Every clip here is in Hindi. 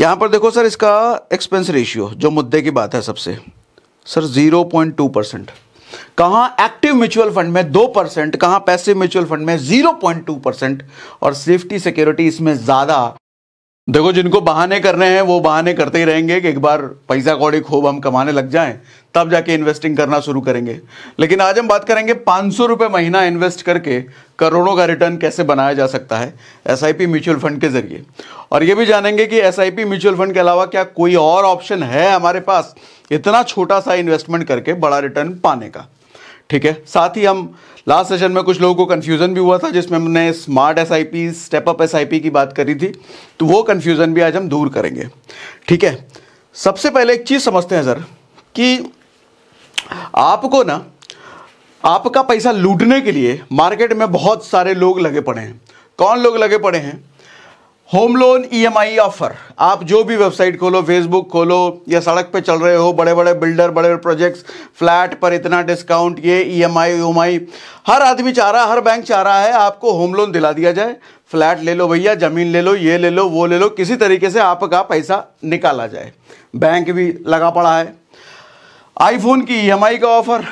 यहाँ पर देखो सर इसका एक्सपेंस रेशियो जो मुद्दे की बात है सबसे सर 0.2 परसेंट कहाँ एक्टिव म्यूचुअल फंड में दो परसेंट कहाँ पैसिव म्यूचुअल फंड में 0.2 परसेंट और सेफ्टी सिक्योरिटी इसमें ज़्यादा देखो जिनको बहाने करने हैं वो बहाने करते ही रहेंगे कि एक बार पैसा कौड़ी खूब हम कमाने लग जाएं तब जाके इन्वेस्टिंग करना शुरू करेंगे लेकिन आज हम बात करेंगे पाँच सौ रुपये महीना इन्वेस्ट करके करोड़ों का रिटर्न कैसे बनाया जा सकता है एस म्यूचुअल फंड के जरिए और ये भी जानेंगे कि एस म्यूचुअल फंड के अलावा क्या कोई और ऑप्शन है हमारे पास इतना छोटा सा इन्वेस्टमेंट करके बड़ा रिटर्न पाने का ठीक है साथ ही हम लास्ट सेशन में कुछ लोगों को कन्फ्यूज़न भी हुआ था जिसमें हमने smart S I P step up S I P की बात करी थी तो वो कन्फ्यूज़न भी आज हम दूर करेंगे ठीक है सबसे पहले एक चीज़ समझते हैं सर कि आपको ना आपका पैसा लूटने के लिए मार्केट में बहुत सारे लोग लगे पड़े हैं कौन लोग लगे पड़े हैं होम लोन ईएमआई ऑफर आप जो भी वेबसाइट खोलो फेसबुक खोलो या सड़क पे चल रहे हो बड़े बड़े बिल्डर बड़े बड़े प्रोजेक्ट्स फ्लैट पर इतना डिस्काउंट ये ईएमआई ईएमआई हर आदमी चाह रहा हर बैंक चाह रहा है आपको होम लोन दिला दिया जाए फ्लैट ले लो भैया ज़मीन ले लो ये ले लो वो ले लो किसी तरीके से आपका पैसा निकाला जाए बैंक भी लगा पड़ा है आईफोन की ई का ऑफ़र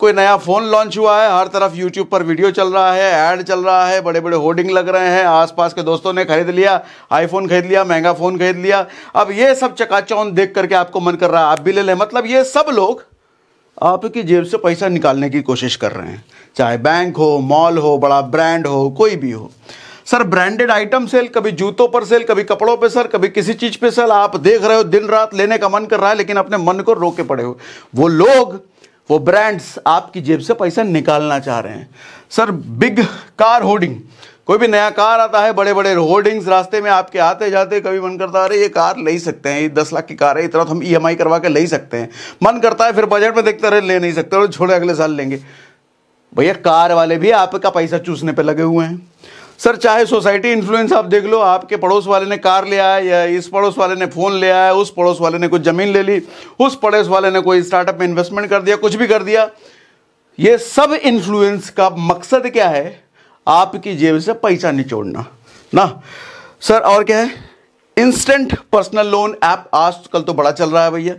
कोई नया फ़ोन लॉन्च हुआ है हर तरफ यूट्यूब पर वीडियो चल रहा है ऐड चल रहा है बड़े बड़े होर्डिंग लग रहे हैं आसपास के दोस्तों ने खरीद लिया आईफोन खरीद लिया महंगा फ़ोन खरीद लिया अब ये सब चकाचौन देख करके आपको मन कर रहा है आप भी ले लें मतलब ये सब लोग आपकी जेब से पैसा निकालने की कोशिश कर रहे हैं चाहे बैंक हो मॉल हो बड़ा ब्रांड हो कोई भी हो सर ब्रांडेड आइटम सेल कभी जूतों पर सेल कभी कपड़ों पर सर कभी किसी चीज़ पे सेल आप देख रहे हो दिन रात लेने का मन कर रहा है लेकिन अपने मन को रोके पड़े हो वो लोग वो ब्रांड्स आपकी जेब से पैसा निकालना चाह रहे हैं सर बिग कार होर्डिंग कोई भी नया कार आता है बड़े बड़े होर्डिंग्स रास्ते में आपके आते जाते कभी मन करता है अरे ये कार ले सकते हैं ये दस लाख की कार है इतना तो हम ई e करवा के ले सकते हैं मन करता है फिर बजट में देखते रहे ले नहीं सकते और छोड़े अगले साल लेंगे भैया कार वाले भी आपका पैसा चूसने पर लगे हुए हैं सर चाहे सोसाइटी इन्फ्लुएंस आप देख लो आपके पड़ोस वाले ने कार लिया है या इस पड़ोस वाले ने फ़ोन ले आया उस पड़ोस वाले ने कुछ ज़मीन ले ली उस पड़ोस वाले ने कोई स्टार्टअप में इन्वेस्टमेंट कर दिया कुछ भी कर दिया ये सब इन्फ्लुएंस का मकसद क्या है आपकी जेब से पैसा निचोड़ना ना सर और क्या है इंस्टेंट पर्सनल लोन ऐप आज कल तो बड़ा चल रहा है भैया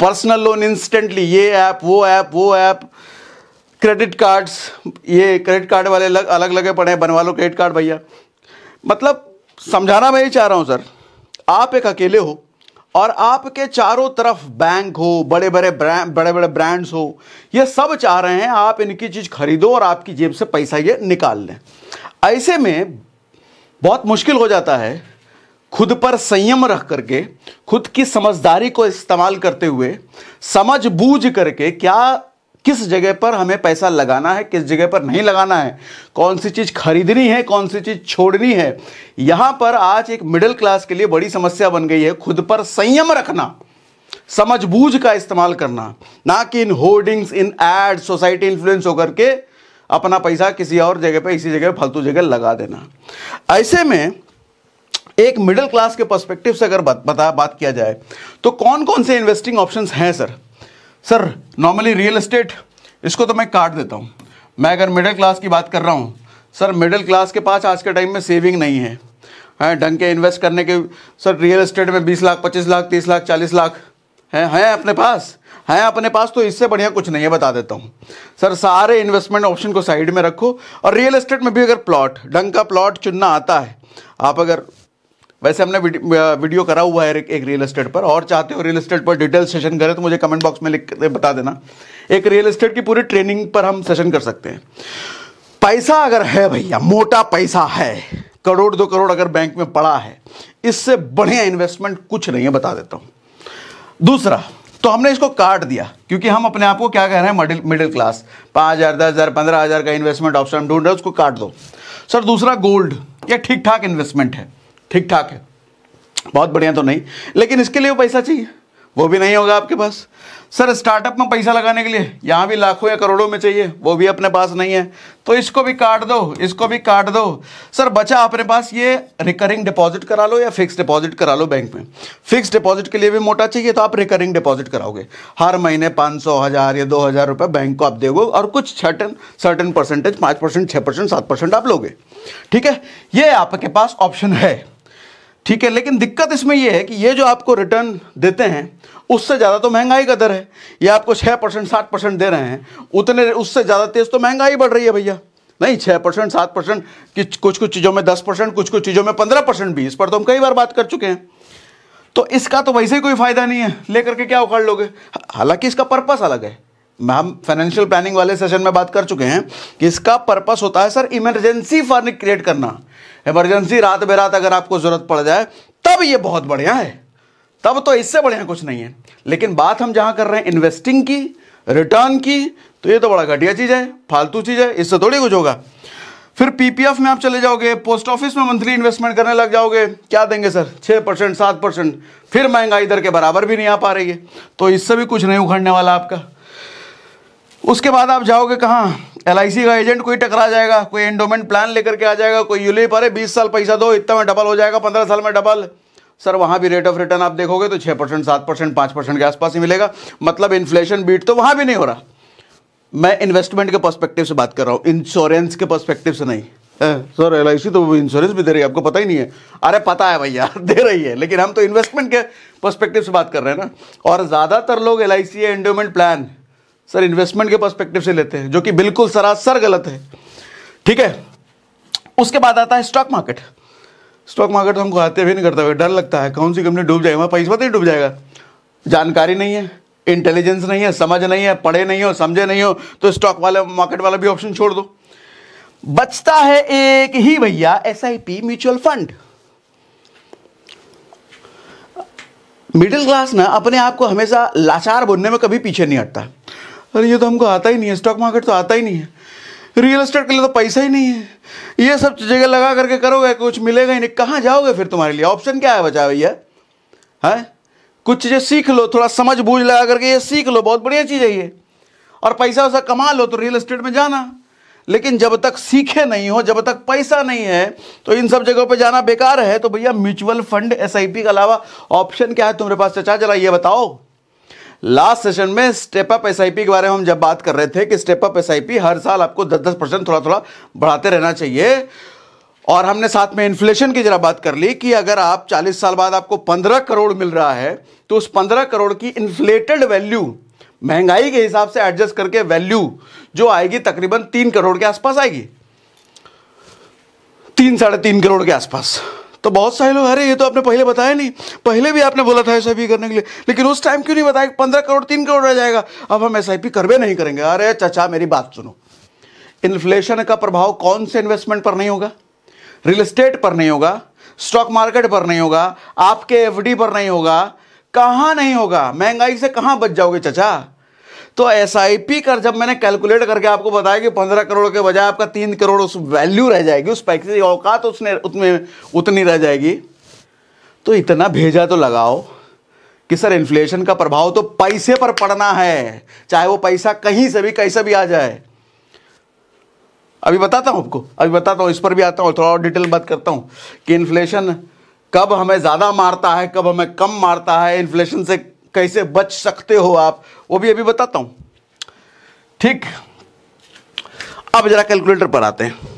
पर्सनल लोन इंस्टेंटली ये ऐप वो ऐप वो ऐप क्रेडिट कार्ड्स ये क्रेडिट कार्ड वाले लग, अलग लगे पड़े हैं बनवा लो क्रेडिट कार्ड भैया मतलब समझाना मैं ये चाह रहा हूँ सर आप एक अकेले हो और आपके चारों तरफ बैंक हो बड़े बड़े बड़े बड़े ब्रांड्स हो ये सब चाह रहे हैं आप इनकी चीज़ खरीदो और आपकी जेब से पैसा ये निकाल लें ऐसे में बहुत मुश्किल हो जाता है खुद पर संयम रख करके खुद की समझदारी को इस्तेमाल करते हुए समझ बूझ करके क्या किस जगह पर हमें पैसा लगाना है किस जगह पर नहीं लगाना है कौन सी चीज़ खरीदनी है कौन सी चीज़ छोड़नी है यहाँ पर आज एक मिडिल क्लास के लिए बड़ी समस्या बन गई है खुद पर संयम रखना समझबूझ का इस्तेमाल करना ना कि इन होर्डिंग्स इन एड सोसाइटी इन्फ्लुएंस होकर के अपना पैसा किसी और जगह पे इसी जगह फालतू जगह लगा देना ऐसे में एक मिडिल क्लास के पर्सपेक्टिव से अगर बात बता बात किया जाए तो कौन कौन से इन्वेस्टिंग ऑप्शंस हैं sir sir normally real estate इसको तो मैं काट देता हूँ मैं अगर मिडिल क्लास की बात कर रहा हूँ सर मिडिल क्लास के पास आज के टाइम में सेविंग नहीं है हैं ढंग के इन्वेस्ट करने के सर रियल इस्टेट में बीस लाख पच्चीस लाख तीस लाख चालीस लाख हैं हैं अपने पास हैं अपने पास तो इससे बढ़िया कुछ नहीं है बता देता हूँ सर सारे इन्वेस्टमेंट ऑप्शन को साइड में रखो और रियल इस्टेट में भी अगर प्लॉट ढंग का प्लॉट चुनना आता है आप अगर वैसे हमने वीडियो करा हुआ है एक रियल एस्टेट पर और चाहते हो रियल एस्टेट पर डिटेल सेशन करें तो मुझे कमेंट बॉक्स में लिख बता देना एक रियल एस्टेट की पूरी ट्रेनिंग पर हम सेशन कर सकते हैं पैसा अगर है भैया मोटा पैसा है करोड़ दो करोड़ अगर बैंक में पड़ा है इससे बढ़िया इन्वेस्टमेंट कुछ नहीं है बता देता हूँ दूसरा तो हमने इसको काट दिया क्योंकि हम अपने आप को क्या कह रहे हैं मिडिल मिडिल क्लास पाँच हज़ार दस हज़ार पंद्रह हज़ार का इन्वेस्टमेंट ऑप्शन ढूंढ रहे उसको काट दो सर दूसरा गोल्ड ये ठीक ठाक इन्वेस्टमेंट है ठीक ठाक है बहुत बढ़िया तो नहीं लेकिन इसके लिए पैसा चाहिए वो भी नहीं होगा आपके पास सर स्टार्टअप में पैसा लगाने के लिए यहाँ भी लाखों या करोड़ों में चाहिए वो भी अपने पास नहीं है तो इसको भी काट दो इसको भी काट दो सर बचा अपने पास ये रिकरिंग डिपॉजिट करा लो या फिक्स डिपॉजिट करा लो बैंक में फिक्स डिपॉजिट के लिए भी मोटा चाहिए तो आप रिकरिंग डिपॉजिट कराओगे हर महीने पाँच सौ हज़ार या दो हज़ार रुपये बैंक को आप दोगे और कुछ सर्टन सर्टन परसेंटेज पाँच परसेंट छः परसेंट सात परसेंट आप लोगे ठीक है ये आपके पास ऑप्शन है ठीक है लेकिन दिक्कत इसमें यह है कि ये जो आपको रिटर्न देते हैं उससे ज़्यादा तो महंगाई का दर है ये आपको छह परसेंट सात परसेंट दे रहे हैं उतने उससे ज़्यादा तेज़ तो महंगाई बढ़ रही है भैया नहीं छह परसेंट सात परसेंट कुछ कुछ चीज़ों में दस परसेंट कुछ कुछ चीज़ों में पंद्रह परसेंट भी इस पर तो हम कई बार बात कर चुके हैं तो इसका तो वैसे ही कोई फ़ायदा नहीं है लेकर के क्या उखाड़ लोगे हालांकि इसका पर्पस अलग है हम फाइनेंशियल प्लानिंग वाले सेशन में बात कर चुके हैं कि इसका पर्पस होता है सर इमरजेंसी फंड क्रिएट करना इमरजेंसी रात बेरात अगर आपको ज़रूरत पड़ जाए तब ये बहुत बढ़िया है तब तो इससे बढ़िया कुछ नहीं है लेकिन बात हम जहाँ कर रहे हैं इन्वेस्टिंग की रिटर्न की तो ये तो बड़ा घटिया चीज़ है फालतू चीज़ है इससे थोड़ी कुछ होगा फिर पीपीएफ में आप चले जाओगे पोस्ट ऑफिस में मंथली इन्वेस्टमेंट करने लग जाओगे क्या देंगे सर छः परसेंट सात परसेंट फिर महंगाई दर के बराबर भी नहीं आ पा रही है तो इससे भी कुछ नहीं उखड़ने वाला आपका उसके बाद आप जाओगे कहाँ एल का एजेंट कोई टकरा जाएगा कोई एंडोमेंट प्लान लेकर के आ जाएगा कोई यूली पर बीस साल पैसा दो इतना में डबल हो जाएगा पंद्रह साल में डबल सर वहाँ भी रेट ऑफ रिटर्न आप देखोगे तो छः परसेंट सात परसेंट पाँच परसेंट के आसपास ही मिलेगा मतलब इन्फ्लेशन बीट तो वहाँ भी नहीं हो रहा मैं इन्वेस्टमेंट के पर्सपेक्टिव से बात कर रहा हूँ इंश्योरेंस के पर्सपेक्टिव से नहीं सर एल तो इंश्योरेंस भी दे रही है आपको पता ही नहीं है अरे पता है भैया दे रही है लेकिन हम तो इन्वेस्टमेंट के पर्सपेक्टिव से बात कर रहे हैं ना और ज़्यादातर लोग L I C endowment plan sir investment के पर्सपेक्टिव से लेते हैं जो कि बिल्कुल सरासर गलत है ठीक है उसके बाद आता है स्टॉक मार्केट स्टॉक मार्केट हमको आते भी नहीं करता डर लगता है कौन सी कंपनी डूब जाएगी हमारा पैसा तो डूब जाएगा जानकारी नहीं है इंटेलिजेंस नहीं है समझ नहीं है पढ़े नहीं हो समझे नहीं हो तो स्टॉक वाले मार्केट वाला भी ऑप्शन छोड़ दो बचता है एक ही भैया S I P mutual fund middle class ना अपने आप को हमेशा लाचार बोलने में कभी पीछे नहीं हटता अरे ये तो हमको आता ही नहीं है स्टॉक मार्केट तो आता ही नहीं है रियल एस्टेट के लिए तो पैसा ही नहीं है ये सब जगह लगा करके करोगे कुछ मिलेगा ही नहीं कहाँ जाओगे फिर तुम्हारे लिए ऑप्शन क्या है बचा भैया है कुछ चीज़ें सीख लो थोड़ा समझ बूझ लगा करके ये सीख लो बहुत बढ़िया चीज़ है ये और पैसा वैसा कमा लो तो रियल इस्टेट में जाना लेकिन जब तक सीखे नहीं हो जब तक पैसा नहीं है तो इन सब जगहों पे जाना बेकार है तो भैया म्यूचुअल फंड एस के अलावा ऑप्शन क्या है तुम्हारे पास चचा अच्छा, जरा ये बताओ लास्ट सेशन में स्टेप अप एस के बारे में हम जब बात कर रहे थे कि स्टेप अप एस हर साल आपको दस दस परसेंट थोड़ा थोड़ा बढ़ाते रहना चाहिए और हमने साथ में इन्फ्लेशन की जरा बात कर ली कि अगर आप 40 साल बाद आपको 15 करोड़ मिल रहा है तो उस 15 करोड़ की इन्फ्लेटेड वैल्यू महंगाई के हिसाब से एडजस्ट करके वैल्यू जो आएगी तकरीबन तीन करोड़ के आसपास आएगी तीन साढ़े तीन करोड़ के आसपास तो बहुत सारे लोग अरे ये तो आपने पहले बताया नहीं पहले भी आपने बोला था एस आई पी करने के लिए लेकिन उस टाइम क्यों नहीं बताया पंद्रह करोड़ तीन करोड़ रह जाएगा अब हम एस आई पी करवे नहीं करेंगे अरे चचा मेरी बात सुनो इन्फ्लेशन का प्रभाव कौन से इन्वेस्टमेंट पर नहीं होगा रियल इस्टेट पर नहीं होगा स्टॉक मार्केट पर नहीं होगा आपके एफडी पर नहीं होगा कहाँ नहीं होगा महंगाई से कहाँ बच जाओगे चचा तो एस आई पी कर जब मैंने कैलकुलेट करके आपको बताया कि पंद्रह करोड़ के बजाय आपका तीन करोड़ उस वैल्यू रह जाएगी उस पैसे की औकात उसने उतने उतनी रह जाएगी तो इतना भेजा तो लगाओ कि सर इन्फ्लेशन का प्रभाव तो पैसे पर पड़ना है चाहे वो पैसा कहीं से भी कैसे भी आ जाए अभी बताता हूं आपको अभी बताता हूं इस पर भी आता हूं थोड़ा और डिटेल बात करता हूं कि इन्फ्लेशन कब हमें ज़्यादा मारता है कब हमें कम मारता है इन्फ्लेशन से कैसे बच सकते हो आप वो भी अभी बताता हूं ठीक अब जरा कैलकुलेटर पर आते हैं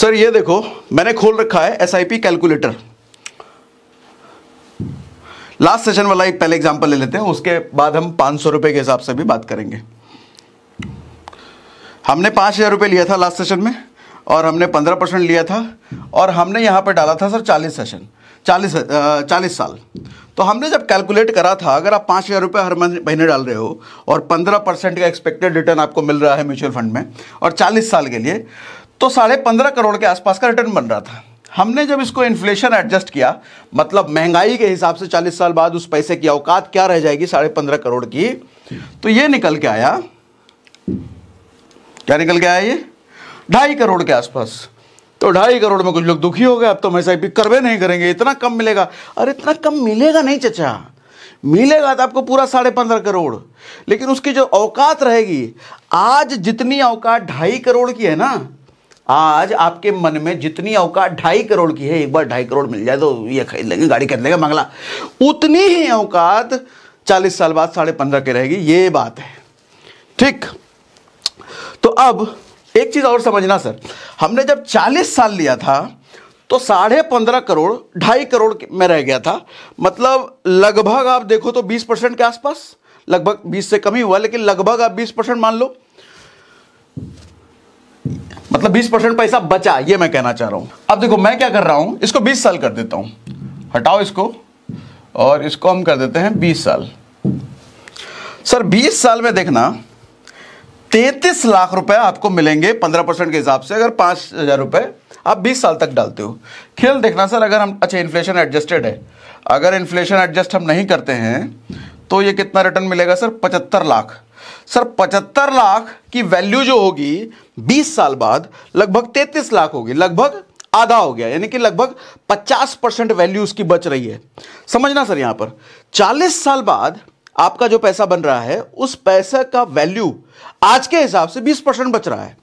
सर ये देखो मैंने खोल रखा है एस कैलकुलेटर लास्ट सेशन वाला एक पहले एग्जांपल ले लेते हैं उसके बाद हम पांच सौ रुपए के हिसाब से भी बात करेंगे हमने पांच हज़ार रुपये लिया था लास्ट सेशन में और हमने पंद्रह परसेंट लिया था और हमने यहां पर डाला था सर चालीस सेशन चालीस चालीस साल तो हमने जब कैलकुलेट करा था अगर आप पाँच हज़ार रुपये हर महीने डाल रहे हो और पंद्रह परसेंट का एक्सपेक्टेड रिटर्न आपको मिल रहा है म्यूचुअल फंड में और चालीस साल के लिए तो साढ़े पंद्रह करोड़ के आसपास का रिटर्न बन रहा था हमने जब इसको इन्फ्लेशन एडजस्ट किया मतलब महंगाई के हिसाब से चालीस साल बाद उस पैसे की औकात क्या रह जाएगी साढ़े पंद्रह करोड़ की तो ये निकल के आया क्या निकल के आया ये ढाई करोड़ के आसपास तो ढाई करोड़ में कुछ लोग दुखी हो गए अब तो हम एस करवे नहीं करेंगे इतना कम मिलेगा अरे इतना कम मिलेगा नहीं चचा मिलेगा तो आपको पूरा साढ़े पंद्रह करोड़ लेकिन उसकी जो औकात रहेगी आज जितनी औकात ढाई करोड़ की है ना आज आपके मन में जितनी औकात ढाई करोड़ की है एक बार ढाई करोड़ मिल जाए तो ये खरीद लेंगे गाड़ी खरीद लेंगे मंगला उतनी ही औकात चालीस साल बाद साढ़े पंद्रह की रहेगी ये बात है ठीक तो अब एक चीज़ और समझना सर हमने जब 40 साल लिया था तो साढ़े पंद्रह करोड़ ढाई करोड़ में रह गया था मतलब लगभग आप देखो तो 20 परसेंट के आसपास लगभग 20 से कम ही हुआ लेकिन लगभग आप 20 परसेंट मान लो मतलब 20 परसेंट पैसा बचा ये मैं कहना चाह रहा हूं अब देखो मैं क्या कर रहा हूं इसको 20 साल कर देता हूं हटाओ इसको और इसको हम कर देते हैं 20 साल सर 20 साल में देखना तैतीस लाख रुपए आपको मिलेंगे पंद्रह परसेंट के हिसाब से अगर पांच हज़ार रुपये आप बीस साल तक डालते हो खेल देखना सर अगर हम अच्छा इन्फ्लेशन एडजस्टेड है अगर इन्फ्लेशन एडजस्ट हम नहीं करते हैं तो ये कितना रिटर्न मिलेगा सर पचहत्तर लाख सर पचहत्तर लाख की वैल्यू जो होगी बीस साल बाद लगभग तैतीस लाख होगी लगभग आधा हो गया यानी कि लगभग पचास परसेंट वैल्यू उसकी बच रही है समझना सर यहाँ पर चालीस साल बाद आपका जो पैसा बन रहा है उस पैसा का वैल्यू आज के हिसाब से 20 परसेंट बच रहा है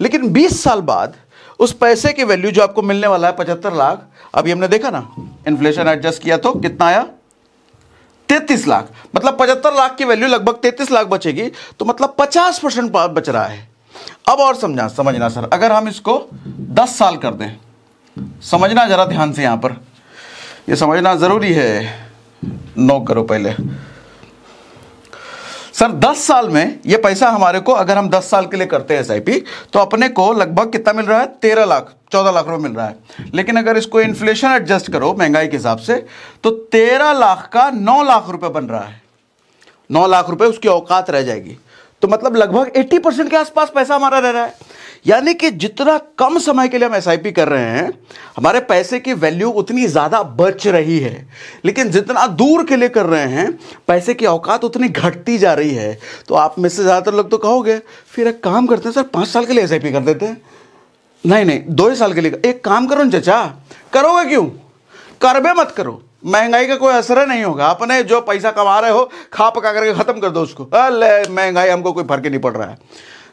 लेकिन 20 साल बाद उस पैसे की वैल्यू जो आपको मिलने वाला है पचहत्तर लाख अभी हमने देखा ना इन्फ्लेशन एडजस्ट किया तो कितना आया तैतीस लाख मतलब पचहत्तर लाख की वैल्यू लगभग तैतीस लाख बचेगी तो मतलब पचास परसेंट बच रहा है अब और समझा समझना सर अगर हम इसको दस साल कर दें समझना जरा ध्यान से यहां पर यह समझना जरूरी है नौ करो पहले सर 10 साल में ये पैसा हमारे को अगर हम 10 साल के लिए करते हैं एस तो अपने को लगभग कितना मिल रहा है तेरह लाख चौदह लाख रुपए मिल रहा है लेकिन अगर इसको इन्फ्लेशन एडजस्ट करो महंगाई के हिसाब से तो तेरह लाख का नौ लाख रुपए बन रहा है नौ लाख रुपए उसकी औकात रह जाएगी तो मतलब लगभग एट्टी परसेंट के आसपास पैसा हमारा रह रहा है यानी कि जितना कम समय के लिए हम एस कर रहे हैं हमारे पैसे की वैल्यू उतनी ज़्यादा बच रही है लेकिन जितना दूर के लिए कर रहे हैं पैसे की औकात उतनी घटती जा रही है तो आप में से ज़्यादातर लोग तो कहोगे फिर एक काम करते हैं सर पाँच साल के लिए एस कर देते हैं नहीं नहीं दो ही साल के लिए एक काम करो ना चचा करोगे क्यों करबे मत करो महंगाई का कोई असर नहीं होगा अपने जो पैसा कमा रहे हो खा पका करके ख़त्म कर दो उसको अल महंगाई हमको कोई फर्क नहीं पड़ रहा है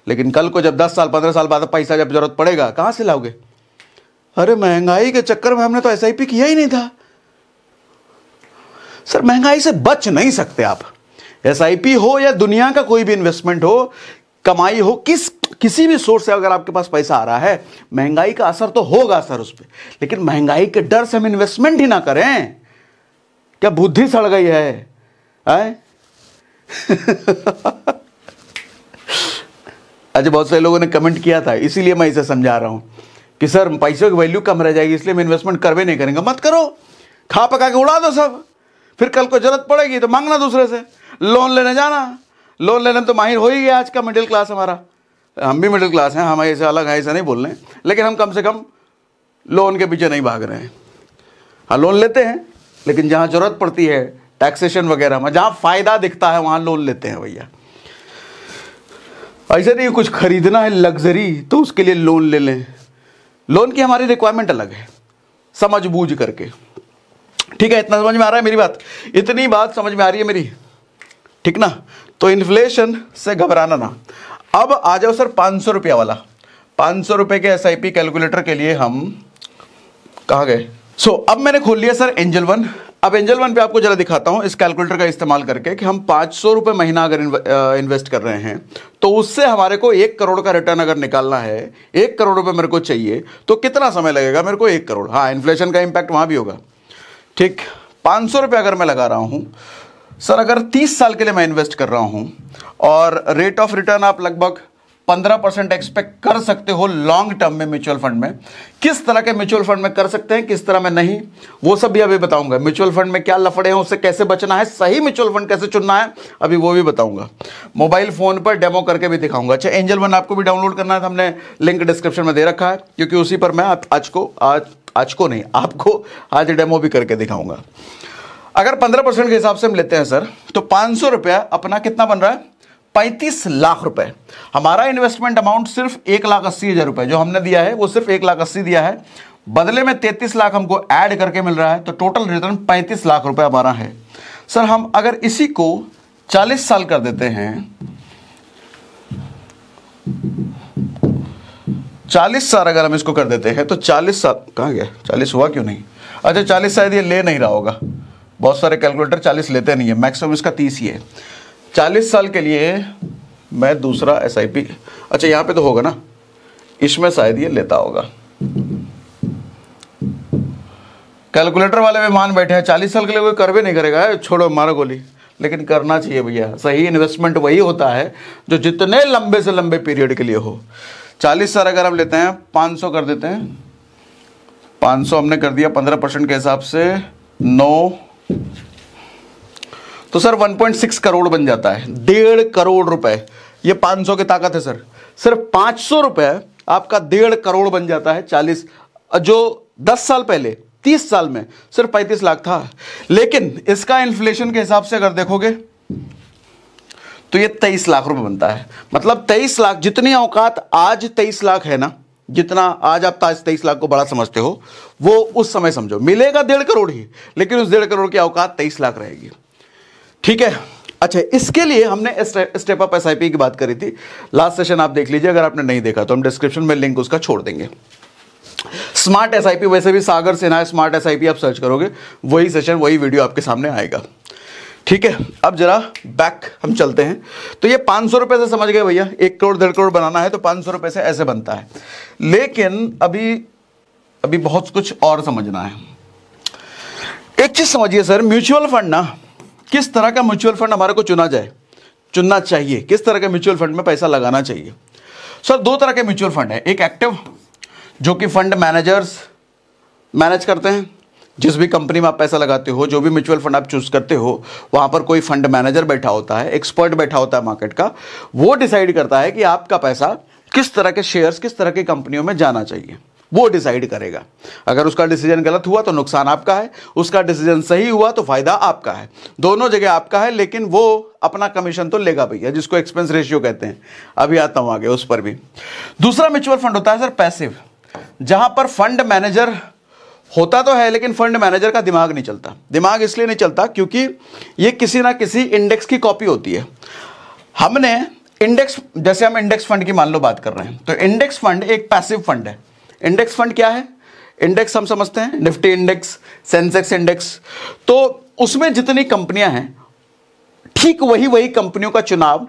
लेकिन कल को जब दस साल पंद्रह साल बाद पैसा जब जरूरत पड़ेगा कहाँ से लाओगे अरे महंगाई के चक्कर में हमने तो एस किया ही नहीं था सर महंगाई से बच नहीं सकते आप एस हो या दुनिया का कोई भी इन्वेस्टमेंट हो कमाई हो किस किसी भी सोर्स से अगर आपके पास पैसा आ रहा है महंगाई का असर तो होगा सर उस पर लेकिन महंगाई के डर से हम इन्वेस्टमेंट ही ना करें क्या बुद्धि सड़ गई है बहुत सारे लोगों ने कमेंट किया था इसीलिए मैं इसे समझा रहा हूँ कि सर पैसों की वैल्यू कम रह जाएगी इसलिए मैं इन्वेस्टमेंट करवे नहीं करेंगे मत करो खा पका के उड़ा दो सब फिर कल को जरूरत पड़ेगी तो मांगना दूसरे से लोन लेने जाना लोन लेने में तो माहिर हो ही गया आज का मिडिल क्लास हमारा हम भी मिडिल क्लास हैं हम ऐसे अलग हैं ऐसा नहीं बोल रहे लेकिन हम कम से कम लोन के पीछे नहीं भाग रहे हैं हाँ लोन लेते हैं लेकिन जहाँ ज़रूरत पड़ती है टैक्सेशन वगैरह में जहाँ फ़ायदा दिखता है वहाँ लोन लेते हैं भैया ऐसा नहीं कुछ खरीदना है लग्जरी तो उसके लिए लोन ले लें लोन की हमारी रिक्वायरमेंट अलग है समझ बूझ करके ठीक है इतना समझ में आ रहा है मेरी बात इतनी बात समझ में आ रही है मेरी ठीक ना तो इन्फ्लेशन से घबराना ना अब आ जाओ सर पाँच सौ रुपया वाला पाँच सौ रुपये के एस कैलकुलेटर के लिए हम कहा गए सो so, अब मैंने खोल लिया सर एंजल वन अब एंजल वन पे आपको जरा दिखाता हूँ इस कैलकुलेटर का इस्तेमाल करके कि हम पाँच सौ रुपये महीना अगर इन्वेस्ट कर रहे हैं तो उससे हमारे को एक करोड़ का रिटर्न अगर निकालना है एक करोड़ रुपये मेरे को चाहिए तो कितना समय लगेगा मेरे को एक करोड़ हाँ इन्फ्लेशन का इम्पैक्ट वहाँ भी होगा ठीक पाँच सौ अगर मैं लगा रहा हूँ सर अगर तीस साल के लिए मैं इन्वेस्ट कर रहा हूँ और रेट ऑफ रिटर्न आप लगभग पंद्रह परसेंट एक्सपेक्ट कर सकते हो लॉन्ग टर्म में म्यूचुअल फंड में किस तरह के म्यूचुअल फंड में कर सकते हैं किस तरह में नहीं वो सब भी अभी बताऊंगा म्यूचुअल फंड में क्या लफड़े हैं उससे कैसे बचना है सही म्यूचुअल फंड कैसे चुनना है अभी वो भी बताऊंगा मोबाइल फोन पर डेमो करके भी दिखाऊंगा अच्छा एंजल वन आपको भी डाउनलोड करना है तो हमने लिंक डिस्क्रिप्शन में दे रखा है क्योंकि उसी पर मैं आज को आज आज को नहीं आपको आज डेमो भी करके दिखाऊंगा अगर पंद्रह परसेंट के हिसाब से हम लेते हैं सर तो पांच सौ रुपया अपना कितना बन रहा है पैंतीस लाख रुपए हमारा इन्वेस्टमेंट अमाउंट सिर्फ एक लाख अस्सी हज़ार रुपए जो हमने दिया है वो सिर्फ एक लाख अस्सी दिया है बदले में तैतीस लाख हमको ऐड करके मिल रहा है तो टोटल रिटर्न पैंतीस लाख रुपए हमारा है सर हम अगर इसी को चालीस साल कर देते हैं चालीस साल अगर हम इसको कर देते हैं तो चालीस साल कहा गया चालीस हुआ क्यों नहीं अच्छा चालीस शायद ये ले नहीं रहा होगा बहुत सारे कैलकुलेटर चालीस लेते नहीं है मैक्सिमम इसका तीस ही है चालीस साल के लिए मैं दूसरा एस आई पी अच्छा यहां पे तो होगा ना इसमें शायद ये लेता होगा कैलकुलेटर वाले भी मान बैठे हैं चालीस साल के लिए कोई कर भी नहीं करेगा छोड़ो मारो गोली लेकिन करना चाहिए भैया सही इन्वेस्टमेंट वही होता है जो जितने लंबे से लंबे पीरियड के लिए हो चालीस साल अगर हम लेते हैं पाँच सौ कर देते हैं पाँच सौ हमने कर दिया पंद्रह परसेंट के हिसाब से नौ तो सर 1.6 करोड़ बन जाता है डेढ़ करोड़ रुपए ये 500 की ताकत है सर सिर्फ पांच सौ आपका डेढ़ करोड़ बन जाता है चालीस जो दस साल पहले तीस साल में सिर्फ पैंतीस लाख था लेकिन इसका इन्फ्लेशन के हिसाब से अगर देखोगे तो ये तेईस लाख रुपए बनता है मतलब तेईस लाख जितनी औकात आज तेईस लाख है ना जितना आज आप तेईस लाख को बड़ा समझते हो वो उस समय समझो मिलेगा डेढ़ करोड़ ही लेकिन उस डेढ़ करोड़ की औकात तेईस लाख रहेगी ठीक है अच्छा इसके लिए हमने स्टेप अप एसआईपी की बात करी थी लास्ट सेशन आप देख लीजिए अगर आपने नहीं देखा तो हम डिस्क्रिप्शन में लिंक उसका छोड़ देंगे स्मार्ट एसआईपी वैसे भी सागर सिन्हा स्मार्ट एसआईपी आप सर्च करोगे वही सेशन वही वीडियो आपके सामने आएगा ठीक है अब जरा बैक हम चलते हैं तो ये पाँच सौ रुपये से समझ गए भैया एक करोड़ डेढ़ करोड़ बनाना है तो पाँच सौ रुपये से ऐसे बनता है लेकिन अभी अभी बहुत कुछ और समझना है एक चीज़ समझिए सर म्यूचुअल फंड ना किस तरह का म्यूचुअल फंड हमारे को चुना जाए चुनना चाहिए किस तरह के म्यूचुअल फंड में पैसा लगाना चाहिए सर दो तरह के म्यूचुअल फंड है एक एक्टिव जो कि फंड मैनेजर्स मैनेज करते हैं जिस भी कंपनी में आप पैसा लगाते हो जो भी म्यूचुअल फंड आप चूज करते हो वहां पर कोई फंड मैनेजर बैठा होता है एक्सपर्ट बैठा होता है मार्केट का वो डिसाइड करता है कि आपका पैसा किस तरह के शेयर्स किस तरह की कंपनियों में जाना चाहिए वो डिसाइड करेगा अगर उसका डिसीजन गलत हुआ तो नुकसान आपका है उसका डिसीजन सही हुआ तो फायदा आपका है दोनों जगह आपका है लेकिन वो अपना कमीशन तो लेगा भैया जिसको एक्सपेंस रेशियो कहते हैं अभी आता हूं आगे उस पर भी दूसरा म्यूचुअल फंड होता है सर पैसिव जहां पर फंड मैनेजर होता तो है लेकिन फंड मैनेजर का दिमाग नहीं चलता दिमाग इसलिए नहीं चलता क्योंकि ये किसी ना किसी इंडेक्स की कॉपी होती है हमने इंडेक्स जैसे हम इंडेक्स फंड की मान लो बात कर रहे हैं तो इंडेक्स फंड एक पैसिव फंड है इंडेक्स फंड क्या है इंडेक्स हम समझते हैं निफ्टी इंडेक्स सेंसेक्स इंडेक्स तो उसमें जितनी कंपनियां हैं ठीक वही वही कंपनियों का चुनाव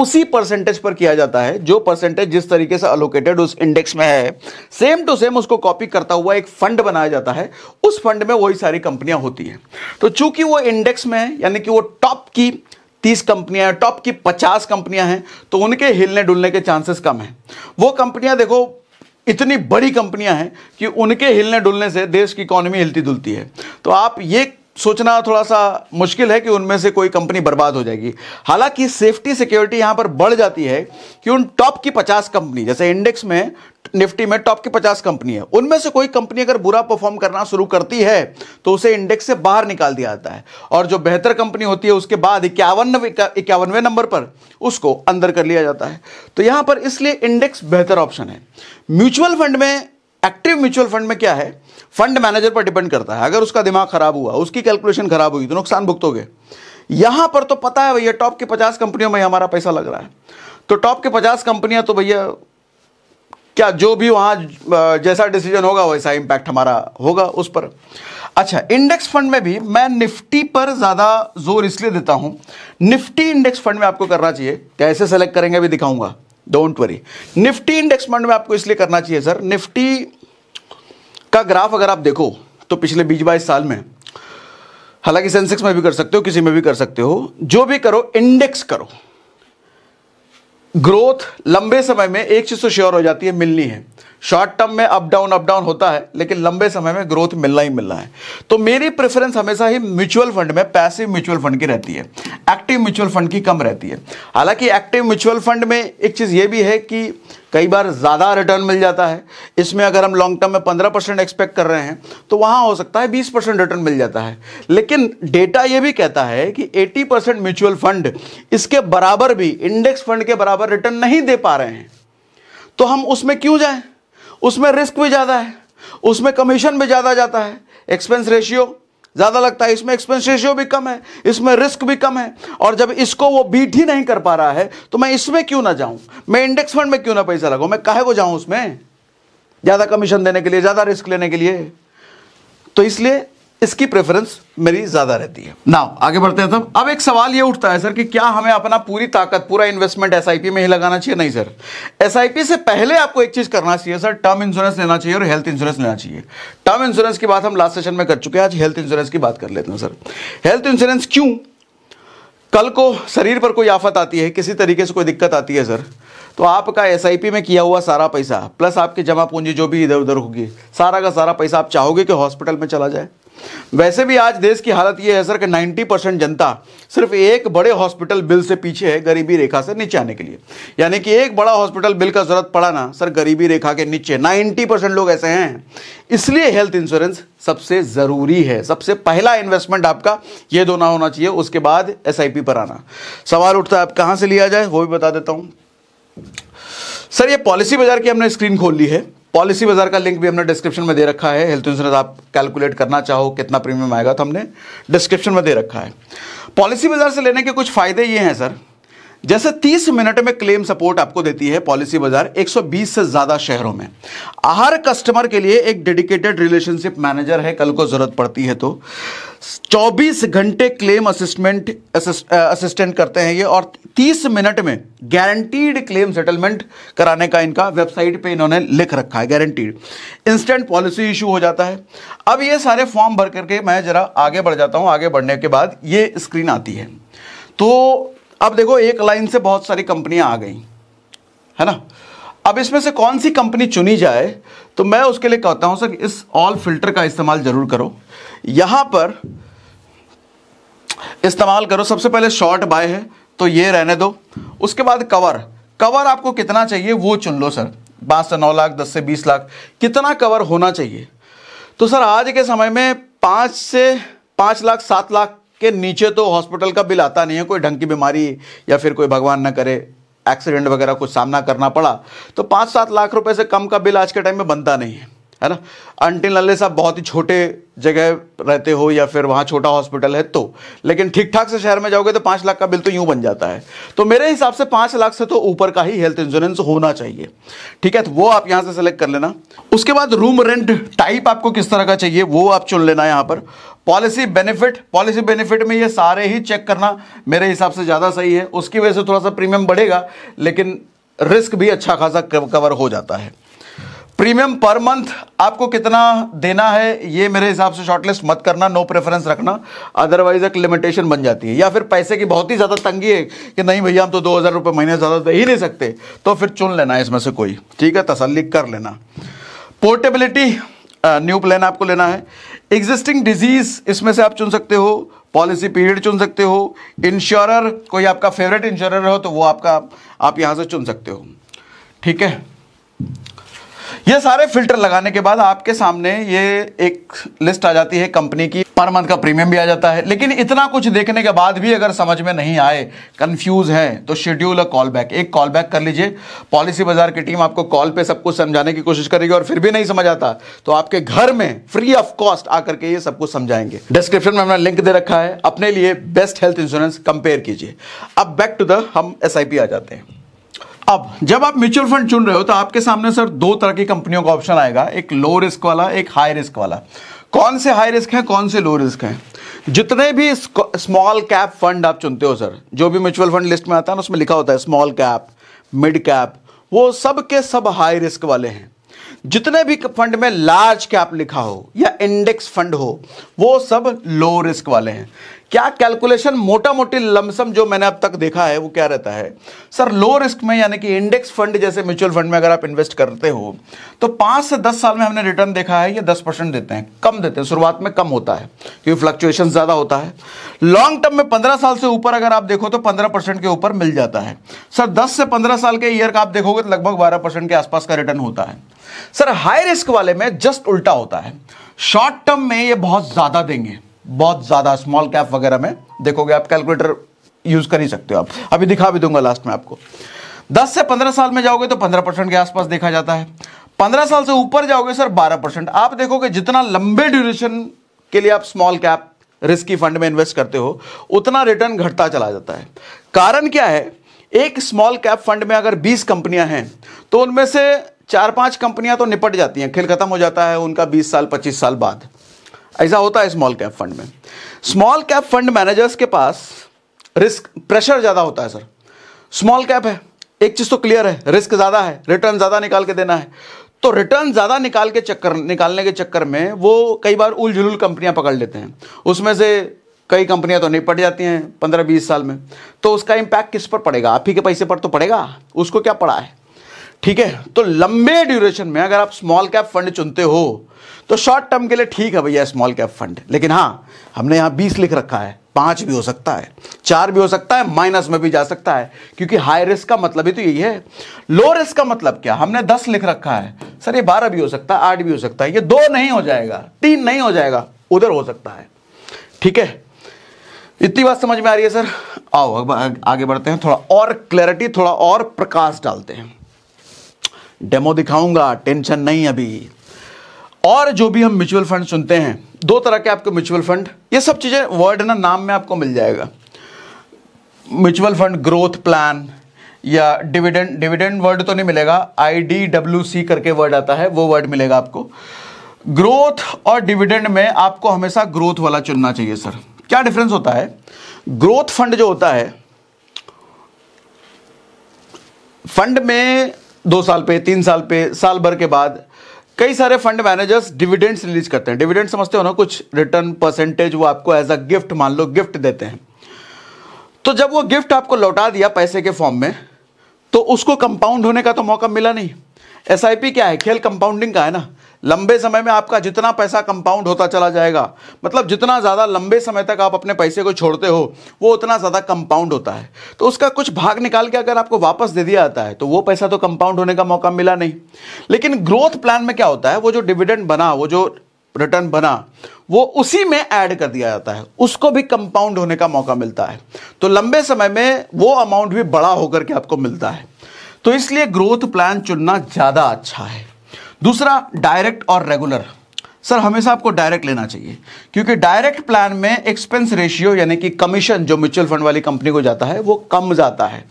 उसी परसेंटेज पर किया जाता है जो परसेंटेज जिस तरीके से अलोकेटेड उस इंडेक्स में है सेम टू सेम उसको कॉपी करता हुआ एक फंड बनाया जाता है उस फंड में वही सारी कंपनियां होती हैं तो चूंकि वो इंडेक्स में है यानी कि वो टॉप की तीस कंपनियां टॉप की पचास कंपनियां हैं तो उनके हिलने डुलने के चांसेस कम हैं वो कंपनियां देखो इतनी बड़ी कंपनियां हैं कि उनके हिलने डुलने से देश की इकोनॉमी हिलती दुलती है तो आप ये सोचना थोड़ा सा मुश्किल है कि उनमें से कोई कंपनी बर्बाद हो जाएगी हालांकि सेफ्टी सिक्योरिटी यहां पर बढ़ जाती है कि उन टॉप की 50 कंपनी जैसे इंडेक्स में निफ्टी में टॉप की 50 कंपनी है उनमें से कोई कंपनी अगर बुरा परफॉर्म करना शुरू करती है तो उसे इंडेक्स से बाहर निकाल दिया जाता है और जो बेहतर कंपनी होती है उसके बाद इक्यावन इक्यावनवे नंबर पर उसको अंदर कर लिया जाता है तो यहां पर इसलिए इंडेक्स बेहतर ऑप्शन है म्यूचुअल फंड में एक्टिव म्यूचुअल फंड में क्या है फंड मैनेजर पर डिपेंड करता है अगर उसका दिमाग खराब हुआ उसकी कैलकुलेशन खराब हुई तो नुकसान भुगतोगे यहां पर तो पता है भैया टॉप की पचास कंपनियों में हमारा पैसा लग रहा है तो टॉप की पचास कंपनियां तो भैया क्या जो भी वहां जैसा डिसीजन होगा वैसा इंपैक्ट हमारा होगा उस पर अच्छा इंडेक्स फंड में भी मैं निफ्टी पर ज़्यादा जोर इसलिए देता हूं निफ्टी इंडेक्स फंड में आपको करना चाहिए कैसे सेलेक्ट करेंगे भी दिखाऊंगा don't worry Nifty index fund में आपको इसलिए करना चाहिए सर निफ्टी का ग्राफ अगर आप देखो तो पिछले बीस बाईस साल में हालांकि सेंसेक्स में भी कर सकते हो किसी में भी कर सकते हो जो भी करो इंडेक्स करो ग्रोथ लंबे समय में एक चीज तो श्योर हो जाती है मिलनी है शॉर्ट टर्म में अप डाउन अप डाउन होता है लेकिन लंबे समय में ग्रोथ मिलना ही मिलना है तो मेरी प्रेफरेंस हमेशा ही म्यूचुअल फंड में पैसिव म्यूचुअल फंड की रहती है एक्टिव म्यूचुअल फंड की कम रहती है हालांकि एक्टिव म्यूचुअल फंड में एक चीज़ ये भी है कि कई बार ज़्यादा रिटर्न मिल जाता है इसमें अगर हम लॉन्ग टर्म में पंद्रह परसेंट एक्सपेक्ट कर रहे हैं तो वहाँ हो सकता है बीस परसेंट रिटर्न मिल जाता है लेकिन डेटा ये भी कहता है कि एटी परसेंट म्यूचुअल फंड इसके बराबर भी इंडेक्स फंड के बराबर रिटर्न नहीं दे पा रहे हैं तो हम उसमें क्यों जाएं उसमें रिस्क भी ज़्यादा है उसमें कमीशन भी ज़्यादा जाता है एक्सपेंस रेशियो ज़्यादा लगता है इसमें एक्सपेंस रेशियो भी कम है इसमें रिस्क भी कम है और जब इसको वो बीट ही नहीं कर पा रहा है तो मैं इसमें क्यों ना जाऊं मैं इंडेक्स फंड में क्यों ना पैसा लगाऊं मैं कहे को जाऊं उसमें ज़्यादा कमीशन देने के लिए ज़्यादा रिस्क लेने के लिए तो इसलिए इसकी प्रेफरेंस मेरी ज्यादा रहती है नाउ आगे बढ़ते हैं सर तो अब एक सवाल ये उठता है सर कि क्या हमें अपना पूरी ताकत पूरा इन्वेस्टमेंट एस में ही लगाना चाहिए नहीं सर एस से पहले आपको एक चीज करना चाहिए सर टर्म इंश्योरेंस लेना चाहिए और हेल्थ इंश्योरेंस लेना चाहिए टर्म इंश्योरेंस की बात हम लास्ट सेशन में कर चुके हैं आज हेल्थ इंश्योरेंस की बात कर लेते हैं सर हेल्थ इंश्योरेंस क्यों कल को शरीर पर कोई आफत आती है किसी तरीके से कोई दिक्कत आती है सर तो आपका एस में किया हुआ सारा पैसा प्लस आपकी जमा पूंजी जो भी इधर उधर होगी सारा का सारा पैसा आप चाहोगे कि हॉस्पिटल में चला जाए वैसे भी आज देश की हालत यह है सर कि 90 परसेंट जनता सिर्फ एक बड़े हॉस्पिटल बिल से पीछे है गरीबी रेखा से नीचे आने के लिए यानी कि एक बड़ा हॉस्पिटल बिल का जरूरत पड़ा ना सर गरीबी रेखा के नीचे 90 परसेंट लोग ऐसे हैं इसलिए हेल्थ इंश्योरेंस सबसे ज़रूरी है सबसे पहला इन्वेस्टमेंट आपका दो दोना होना चाहिए उसके बाद एस पर आना सवाल उठता है आप कहाँ से लिया जाए वो भी बता देता हूँ सर ये पॉलिसी बाजार की हमने स्क्रीन खोल ली है पॉलिसी बाजार का लिंक भी हमने डिस्क्रिप्शन में दे रखा है हेल्थ इंश्योरेंस आप कैलकुलेट करना चाहो कितना प्रीमियम आएगा तो हमने डिस्क्रिप्शन में दे रखा है पॉलिसी बाजार से लेने के कुछ फ़ायदे ये हैं सर जैसे 30 मिनट में क्लेम सपोर्ट आपको देती है पॉलिसी बाजार 120 से ज्यादा शहरों में हर कस्टमर के लिए एक डेडिकेटेड रिलेशनशिप मैनेजर है कल को जरूरत पड़ती है तो 24 घंटे क्लेम असिस्टमेंट असिस्टेंट करते हैं ये और 30 मिनट में गारंटीड क्लेम सेटलमेंट कराने का इनका वेबसाइट पे इन्होंने लिख रखा है गारंटीड इंस्टेंट पॉलिसी इशू हो जाता है अब ये सारे फॉर्म भर करके मैं जरा आगे बढ़ जाता हूं आगे बढ़ने के बाद ये स्क्रीन आती है तो अब देखो एक लाइन से बहुत सारी कंपनियां आ गई है ना अब इसमें से कौन सी कंपनी चुनी जाए तो मैं उसके लिए कहता हूं सर इस ऑल फिल्टर का इस्तेमाल ज़रूर करो यहां पर इस्तेमाल करो सबसे पहले शॉर्ट बाय है तो ये रहने दो उसके बाद कवर कवर आपको कितना चाहिए वो चुन लो सर पाँच से नौ लाख दस से बीस लाख कितना कवर होना चाहिए तो सर आज के समय में पाँच से पाँच लाख सात लाख के नीचे तो हॉस्पिटल का बिल आता नहीं है कोई ढंग की बीमारी या फिर कोई भगवान ना करे एक्सीडेंट वगैरह कुछ सामना करना पड़ा तो पाँच सात लाख रुपए से कम का बिल आज के टाइम में बनता नहीं है है ना अंटिल अनलेस आप बहुत ही छोटे जगह रहते हो या फिर वहाँ छोटा हॉस्पिटल है तो लेकिन ठीक ठाक से शहर में जाओगे तो पाँच लाख का बिल तो यूँ बन जाता है तो मेरे हिसाब से पाँच लाख से तो ऊपर का ही हेल्थ इंश्योरेंस होना चाहिए ठीक है तो वो आप यहाँ से सेलेक्ट कर लेना उसके बाद रूम रेंट टाइप आपको किस तरह का चाहिए वो आप चुन लेना यहाँ पर पॉलिसी बेनिफिट पॉलिसी बेनिफिट में ये सारे ही चेक करना मेरे हिसाब से ज़्यादा सही है उसकी वजह से थोड़ा सा प्रीमियम बढ़ेगा लेकिन रिस्क भी अच्छा खासा कवर हो जाता है प्रीमियम पर मंथ आपको कितना देना है ये मेरे हिसाब से शॉर्टलिस्ट मत करना नो प्रेफरेंस रखना अदरवाइज एक लिमिटेशन बन जाती है या फिर पैसे की बहुत ही ज़्यादा तंगी है कि नहीं भैया हम तो दो हज़ार रुपये महीने ज़्यादा दे ही नहीं सकते तो फिर चुन लेना इसमें से कोई ठीक है तसल्ली कर लेना पोर्टेबिलिटी न्यू प्लान आपको लेना है एग्जिस्टिंग डिजीज़ इसमें से आप चुन सकते हो पॉलिसी पीरियड चुन सकते हो इंश्योरर कोई आपका फेवरेट इंश्योरर हो तो वो आपका आप यहाँ से चुन सकते हो ठीक है ये सारे फिल्टर लगाने के बाद आपके सामने ये एक लिस्ट आ जाती है कंपनी की पर मंथ का प्रीमियम भी आ जाता है लेकिन इतना कुछ देखने के बाद भी अगर समझ में नहीं आए कंफ्यूज है तो शेड्यूल अ कॉल बैक एक कॉल बैक कर लीजिए पॉलिसी बाजार की टीम आपको कॉल पे सब कुछ समझाने की कोशिश करेगी और फिर भी नहीं समझ आता तो आपके घर में फ्री ऑफ कॉस्ट आकर के ये सब कुछ समझाएंगे डिस्क्रिप्शन में हमने लिंक दे रखा है अपने लिए बेस्ट हेल्थ इंश्योरेंस कंपेयर कीजिए अब बैक टू द हम एस आ जाते हैं अब जब आप म्यूचुअल फंड चुन रहे हो तो आपके सामने सर दो तरह की कंपनियों का ऑप्शन आएगा एक लो रिस्क वाला एक हाई रिस्क वाला कौन से हाई रिस्क हैं कौन से लो रिस्क हैं जितने भी स्मॉल कैप फंड आप चुनते हो सर जो भी म्यूचुअल फंड लिस्ट में आता है ना उसमें लिखा होता है स्मॉल कैप मिड कैप वो सब के सब हाई रिस्क वाले हैं जितने भी फंड में लार्ज कैप लिखा हो या इंडेक्स फंड हो वो सब लो रिस्क वाले हैं क्या कैलकुलेशन मोटा मोटी लमसम जो मैंने अब तक देखा है वो क्या रहता है सर लो रिस्क में यानी कि इंडेक्स फंड जैसे म्यूचुअल फंड में अगर आप इन्वेस्ट करते हो तो पांच से दस साल में हमने रिटर्न देखा है ये दस परसेंट देते हैं कम देते हैं शुरुआत में कम होता है क्योंकि फ्लक्चुएशन ज़्यादा होता है लॉन्ग टर्म में पंद्रह साल से ऊपर अगर आप देखो तो पंद्रह परसेंट के ऊपर मिल जाता है सर दस से पंद्रह साल के ईयर का आप देखोगे तो लगभग बारह परसेंट के आसपास का रिटर्न होता है सर हाई रिस्क वाले में जस्ट उल्टा होता है शॉर्ट टर्म में ये बहुत ज़्यादा देंगे बहुत ज़्यादा स्मॉल कैप वगैरह में देखोगे आप कैलकुलेटर यूज़ कर ही सकते हो आप अभी दिखा भी दूंगा लास्ट में आपको 10 से 15 साल में जाओगे तो 15 परसेंट के आसपास देखा जाता है 15 साल से ऊपर जाओगे सर 12 परसेंट आप देखोगे जितना लंबे ड्यूरेशन के लिए आप स्मॉल कैप रिस्की फंड में इन्वेस्ट करते हो उतना रिटर्न घटता चला जाता है कारण क्या है एक स्मॉल कैप फंड में अगर 20 कंपनियां हैं तो उनमें से चार पांच कंपनियां तो निपट जाती हैं खेल खत्म हो जाता है उनका 20 साल 25 साल बाद ऐसा होता है स्मॉल कैप फंड में स्मॉल कैप फंड मैनेजर्स के पास रिस्क प्रेशर ज़्यादा होता है सर स्मॉल कैप है एक चीज़ तो क्लियर है रिस्क ज़्यादा है रिटर्न ज़्यादा निकाल के देना है तो रिटर्न ज़्यादा निकाल के चक्कर निकालने के चक्कर में वो कई बार उलझुल कंपनियां पकड़ लेते हैं उसमें से कई कंपनियां तो निपट जाती हैं पंद्रह बीस साल में तो उसका इंपैक्ट किस पर पड़ेगा आप ही के पैसे पर तो पड़ेगा उसको क्या पड़ा है ठीक है तो लंबे ड्यूरेशन में अगर आप स्मॉल कैप फंड चुनते हो तो शॉर्ट टर्म के लिए ठीक है भैया स्मॉल कैप फंड लेकिन हाँ हमने यहाँ बीस लिख रखा है पांच भी हो सकता है चार भी हो सकता है माइनस में भी जा सकता है क्योंकि हाई रिस्क का मतलब ही तो यही है लो रिस्क का मतलब क्या हमने दस लिख रखा है सर ये बारह भी हो सकता है आठ भी हो सकता है ये दो नहीं हो जाएगा तीन नहीं हो जाएगा उधर हो सकता है ठीक है इतनी बात समझ में आ रही है सर आओ आगे बढ़ते हैं थोड़ा और क्लैरिटी थोड़ा और प्रकाश डालते हैं डेमो दिखाऊंगा टेंशन नहीं अभी और जो भी हम म्यूचुअल फंड सुनते हैं दो तरह के आपको म्यूचुअल फंड ये सब चीज़ें वर्ड ना नाम में आपको मिल जाएगा म्यूचुअल फंड ग्रोथ प्लान या डिविडेंड डिविडेंड वर्ड तो नहीं मिलेगा आई डी डब्ल्यू सी करके वर्ड आता है वो वर्ड मिलेगा आपको ग्रोथ और डिविडेंड में आपको हमेशा ग्रोथ वाला चुनना चाहिए सर क्या डिफरेंस होता है ग्रोथ फंड जो होता है फंड में दो साल पे तीन साल पे साल भर के बाद कई सारे फंड मैनेजर्स डिविडेंड्स रिलीज करते हैं डिविडेंड समझते हो ना कुछ रिटर्न परसेंटेज वो आपको एज अ गिफ्ट मान लो गिफ्ट देते हैं तो जब वो गिफ्ट आपको लौटा दिया पैसे के फॉर्म में तो उसको कंपाउंड होने का तो मौका मिला नहीं एस क्या है खेल कंपाउंडिंग का है ना लंबे समय में आपका जितना पैसा कंपाउंड होता चला जाएगा मतलब जितना ज़्यादा लंबे समय तक आप अपने पैसे को छोड़ते हो वो उतना ज़्यादा कंपाउंड होता है तो उसका कुछ भाग निकाल के अगर आपको वापस दे दिया जाता है तो वो पैसा तो कंपाउंड होने का मौका मिला नहीं लेकिन ग्रोथ प्लान में क्या होता है वो जो डिविडेंड बना वो जो रिटर्न बना वो उसी में ऐड कर दिया जाता है उसको भी कंपाउंड होने का मौका मिलता है तो लंबे समय में वो अमाउंट भी बड़ा होकर के आपको मिलता है तो इसलिए ग्रोथ प्लान चुनना ज़्यादा अच्छा है दूसरा डायरेक्ट और रेगुलर सर हमेशा आपको डायरेक्ट लेना चाहिए क्योंकि डायरेक्ट प्लान में एक्सपेंस रेशियो यानी कि कमीशन जो म्यूचुअल फंड वाली कंपनी को जाता है वो कम जाता है